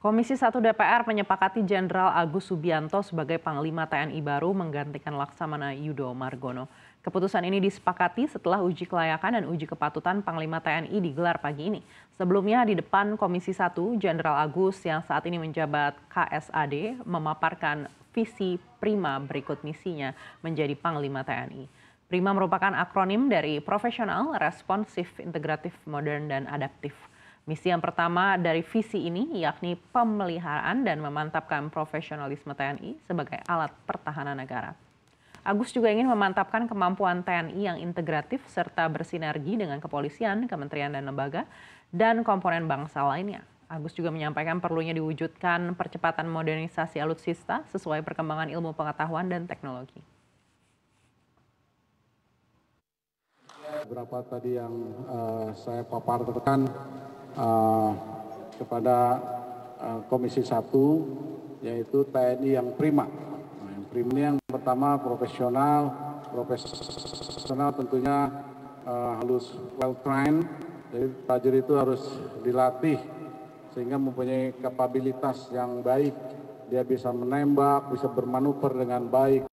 Komisi 1 DPR menyepakati Jenderal Agus Subianto sebagai Panglima TNI baru menggantikan Laksamana Yudo Margono. Keputusan ini disepakati setelah uji kelayakan dan uji kepatutan Panglima TNI digelar pagi ini. Sebelumnya di depan Komisi 1, Jenderal Agus yang saat ini menjabat KSAD memaparkan visi Prima berikut misinya menjadi Panglima TNI. Prima merupakan akronim dari profesional, responsif, integratif, modern, dan adaptif. Misi yang pertama dari visi ini yakni pemeliharaan dan memantapkan profesionalisme TNI sebagai alat pertahanan negara. Agus juga ingin memantapkan kemampuan TNI yang integratif serta bersinergi dengan kepolisian, kementerian dan lembaga, dan komponen bangsa lainnya. Agus juga menyampaikan perlunya diwujudkan percepatan modernisasi alutsista sesuai perkembangan ilmu pengetahuan dan teknologi. Berapa tadi yang uh, saya paparkan uh, kepada uh, Komisi 1 yaitu TNI yang prima. Nah, yang prima ini yang pertama profesional, profesional tentunya uh, eh, harus well trained. Jadi prajurit itu harus dilatih sehingga mempunyai kapabilitas yang baik. Dia bisa menembak, bisa bermanuver dengan baik,